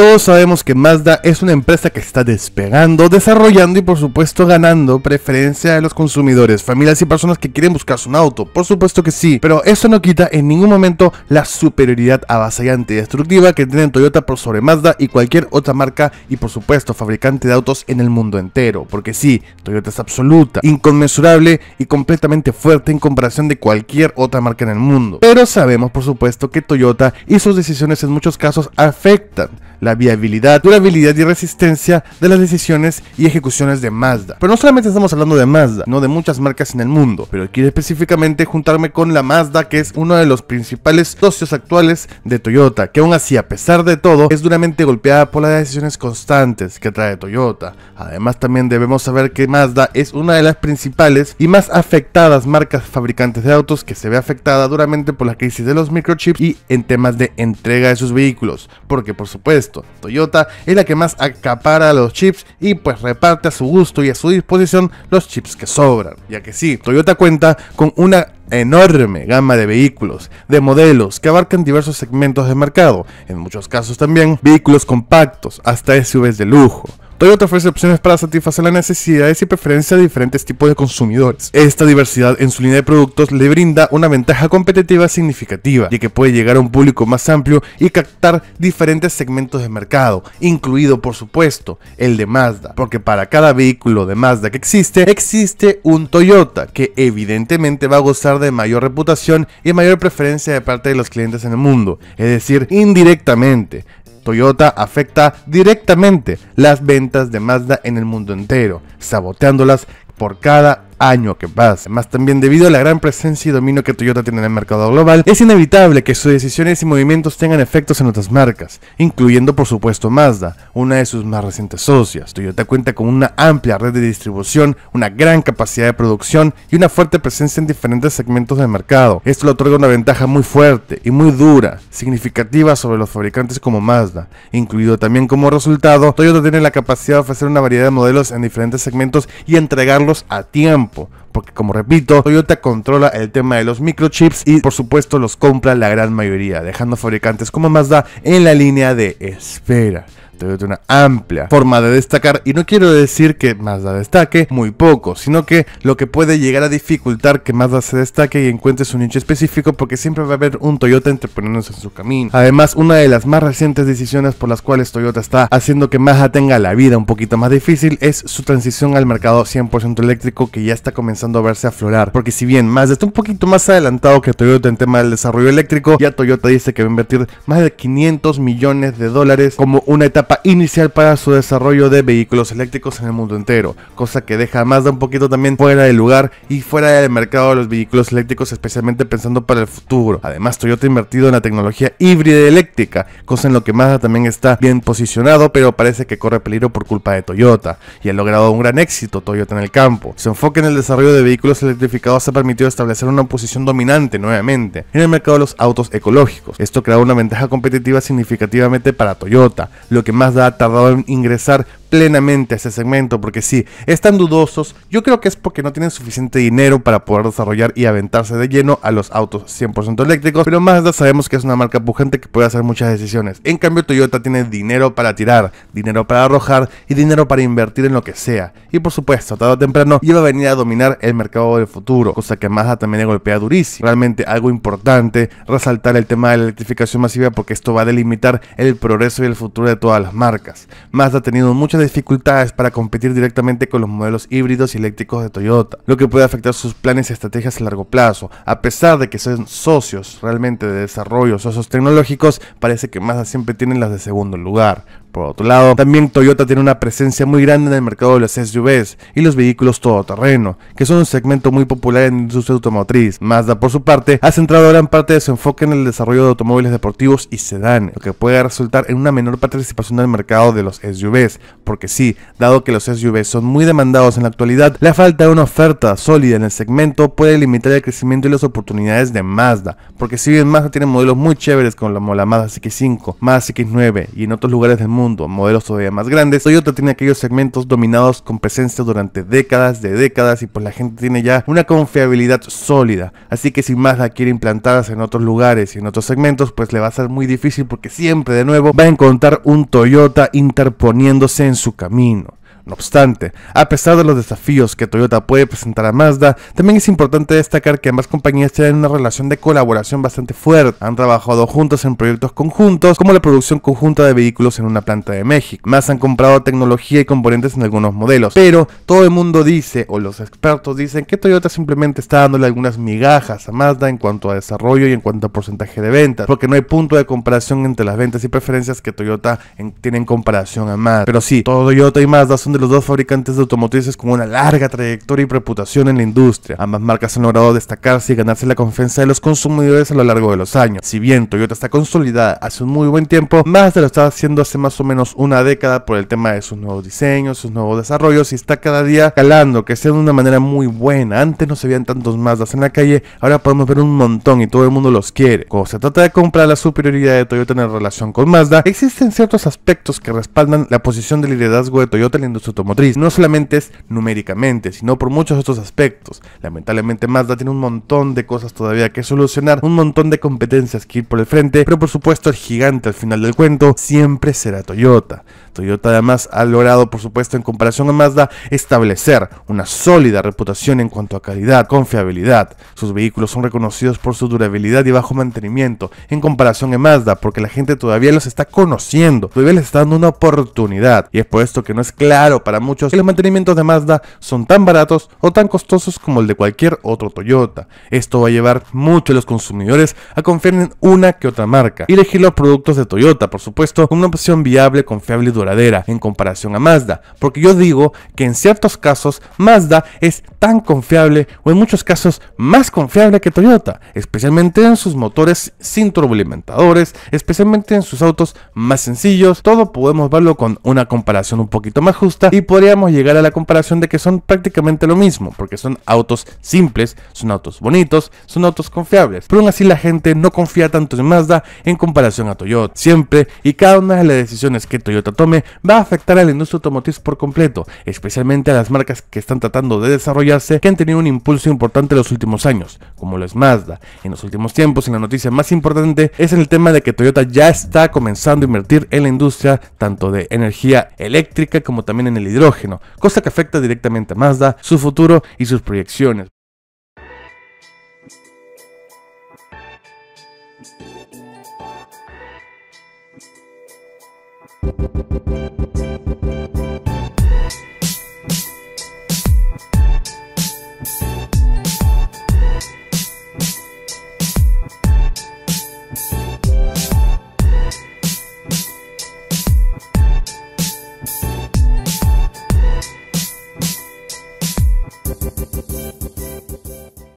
Todos sabemos que Mazda es una empresa que está despegando, desarrollando y por supuesto ganando preferencia de los consumidores, familias y personas que quieren buscarse un auto, por supuesto que sí, pero eso no quita en ningún momento la superioridad avasallante y destructiva que tienen Toyota por sobre Mazda y cualquier otra marca y por supuesto fabricante de autos en el mundo entero, porque sí, Toyota es absoluta, inconmensurable y completamente fuerte en comparación de cualquier otra marca en el mundo. Pero sabemos por supuesto que Toyota y sus decisiones en muchos casos afectan la viabilidad, durabilidad y resistencia de las decisiones y ejecuciones de Mazda. Pero no solamente estamos hablando de Mazda, no de muchas marcas en el mundo, pero quiero específicamente juntarme con la Mazda que es uno de los principales socios actuales de Toyota, que aún así a pesar de todo es duramente golpeada por las decisiones constantes que trae Toyota. Además también debemos saber que Mazda es una de las principales y más afectadas marcas fabricantes de autos que se ve afectada duramente por la crisis de los microchips y en temas de entrega de sus vehículos, porque por supuesto Toyota es la que más acapara los chips y pues reparte a su gusto y a su disposición los chips que sobran, ya que sí, Toyota cuenta con una enorme gama de vehículos, de modelos que abarcan diversos segmentos de mercado, en muchos casos también vehículos compactos, hasta SUVs de lujo, Toyota ofrece opciones para satisfacer las necesidades y preferencias de diferentes tipos de consumidores. Esta diversidad en su línea de productos le brinda una ventaja competitiva significativa, ya que puede llegar a un público más amplio y captar diferentes segmentos de mercado, incluido por supuesto el de Mazda, porque para cada vehículo de Mazda que existe, existe un Toyota que evidentemente va a gozar de mayor reputación y mayor preferencia de parte de los clientes en el mundo, es decir, indirectamente Toyota afecta directamente las ventas de Mazda en el mundo entero, saboteándolas por cada año que pase. Más también debido a la gran presencia y dominio que Toyota tiene en el mercado global, es inevitable que sus decisiones y movimientos tengan efectos en otras marcas, incluyendo por supuesto Mazda, una de sus más recientes socias. Toyota cuenta con una amplia red de distribución, una gran capacidad de producción y una fuerte presencia en diferentes segmentos del mercado. Esto le otorga una ventaja muy fuerte y muy dura, significativa sobre los fabricantes como Mazda, incluido también como resultado, Toyota tiene la capacidad de ofrecer una variedad de modelos en diferentes segmentos y entregarlos a tiempo porque como repito, Toyota controla el tema de los microchips y por supuesto los compra la gran mayoría, dejando fabricantes como Mazda en la línea de espera. Toyota es una amplia forma de destacar y no quiero decir que Mazda destaque muy poco, sino que lo que puede llegar a dificultar que Mazda se destaque y encuentre su nicho específico porque siempre va a haber un Toyota entreponiéndose en su camino. Además, una de las más recientes decisiones por las cuales Toyota está haciendo que Mazda tenga la vida un poquito más difícil es su transición al mercado 100% eléctrico que ya está comenzando a verse aflorar, porque si bien Mazda está un poquito más adelantado que Toyota en tema del desarrollo eléctrico, ya Toyota dice que va a invertir más de 500 millones de dólares como una etapa inicial para su desarrollo de vehículos eléctricos en el mundo entero, cosa que deja a Mazda un poquito también fuera de lugar y fuera del mercado de los vehículos eléctricos, especialmente pensando para el futuro. Además, Toyota ha invertido en la tecnología híbrida eléctrica, cosa en lo que Mazda también está bien posicionado, pero parece que corre peligro por culpa de Toyota, y ha logrado un gran éxito Toyota en el campo. Su enfoque en el desarrollo de vehículos electrificados ha permitido establecer una posición dominante nuevamente en el mercado de los autos ecológicos. Esto creó una ventaja competitiva significativamente para Toyota, lo que más ha tardado en ingresar plenamente a ese segmento, porque si están dudosos, yo creo que es porque no tienen suficiente dinero para poder desarrollar y aventarse de lleno a los autos 100% eléctricos, pero Mazda sabemos que es una marca pujante que puede hacer muchas decisiones. En cambio, Toyota tiene dinero para tirar, dinero para arrojar y dinero para invertir en lo que sea. Y por supuesto, tarde o temprano, iba a venir a dominar el mercado del futuro, cosa que Mazda también le golpea durísimo. Realmente algo importante resaltar el tema de la electrificación masiva porque esto va a delimitar el progreso y el futuro de todas las marcas. Mazda ha tenido muchas dificultades para competir directamente con los modelos híbridos y eléctricos de Toyota, lo que puede afectar sus planes y estrategias a largo plazo. A pesar de que son socios realmente de desarrollo, socios tecnológicos, parece que Mazda siempre tienen las de segundo lugar. Por otro lado, también Toyota tiene una presencia muy grande en el mercado de los SUVs y los vehículos todoterreno, que son un segmento muy popular en la industria automotriz. Mazda, por su parte, ha centrado gran parte de su enfoque en el desarrollo de automóviles deportivos y sedán, lo que puede resultar en una menor participación del mercado de los SUVs, porque sí, dado que los SUVs son muy demandados en la actualidad, la falta de una oferta sólida en el segmento puede limitar el crecimiento y las oportunidades de Mazda, porque si bien Mazda tiene modelos muy chéveres como la Mazda CX5, Mazda CX9 y en otros lugares del mundo, mundo, modelos todavía más grandes. Toyota tiene aquellos segmentos dominados con presencia durante décadas de décadas y pues la gente tiene ya una confiabilidad sólida. Así que si más la quiere implantar en otros lugares y en otros segmentos, pues le va a ser muy difícil porque siempre de nuevo va a encontrar un Toyota interponiéndose en su camino. No obstante, a pesar de los desafíos que Toyota puede presentar a Mazda, también es importante destacar que ambas compañías tienen una relación de colaboración bastante fuerte. Han trabajado juntos en proyectos conjuntos, como la producción conjunta de vehículos en una planta de México. Más han comprado tecnología y componentes en algunos modelos, pero todo el mundo dice, o los expertos dicen, que Toyota simplemente está dándole algunas migajas a Mazda en cuanto a desarrollo y en cuanto a porcentaje de ventas, porque no hay punto de comparación entre las ventas y preferencias que Toyota tiene en comparación a Mazda. Pero sí, todo Toyota y Mazda son de los dos fabricantes de automotrices con una larga trayectoria y reputación en la industria. Ambas marcas han logrado destacarse y ganarse la confianza de los consumidores a lo largo de los años. Si bien Toyota está consolidada hace un muy buen tiempo, Mazda lo está haciendo hace más o menos una década por el tema de sus nuevos diseños, sus nuevos desarrollos y está cada día calando, que sea de una manera muy buena. Antes no se veían tantos Mazdas en la calle, ahora podemos ver un montón y todo el mundo los quiere. Cuando se trata de comprar la superioridad de Toyota en relación con Mazda, existen ciertos aspectos que respaldan la posición de liderazgo de Toyota en la industria automotriz. No solamente es numéricamente, sino por muchos otros aspectos. Lamentablemente Mazda tiene un montón de cosas todavía que solucionar, un montón de competencias que ir por el frente, pero por supuesto el gigante al final del cuento siempre será Toyota. Toyota además ha logrado, por supuesto, en comparación a Mazda, establecer una sólida reputación en cuanto a calidad, confiabilidad. Sus vehículos son reconocidos por su durabilidad y bajo mantenimiento en comparación a Mazda, porque la gente todavía los está conociendo, todavía les está dando una oportunidad. Y es por esto que no es claro para muchos que los mantenimientos de Mazda son tan baratos o tan costosos como el de cualquier otro Toyota. Esto va a llevar mucho a los consumidores a confiar en una que otra marca y elegir los productos de Toyota, por supuesto, una opción viable, confiable y en comparación a Mazda, porque yo digo que en ciertos casos Mazda es tan confiable o en muchos casos más confiable que Toyota, especialmente en sus motores sin turboalimentadores, especialmente en sus autos más sencillos, todo podemos verlo con una comparación un poquito más justa y podríamos llegar a la comparación de que son prácticamente lo mismo, porque son autos simples, son autos bonitos, son autos confiables, pero aún así la gente no confía tanto en Mazda en comparación a Toyota, siempre y cada una de las decisiones que Toyota toma va a afectar a la industria automotriz por completo, especialmente a las marcas que están tratando de desarrollarse que han tenido un impulso importante en los últimos años, como lo es Mazda. En los últimos tiempos, y la noticia más importante es en el tema de que Toyota ya está comenzando a invertir en la industria tanto de energía eléctrica como también en el hidrógeno, cosa que afecta directamente a Mazda, su futuro y sus proyecciones.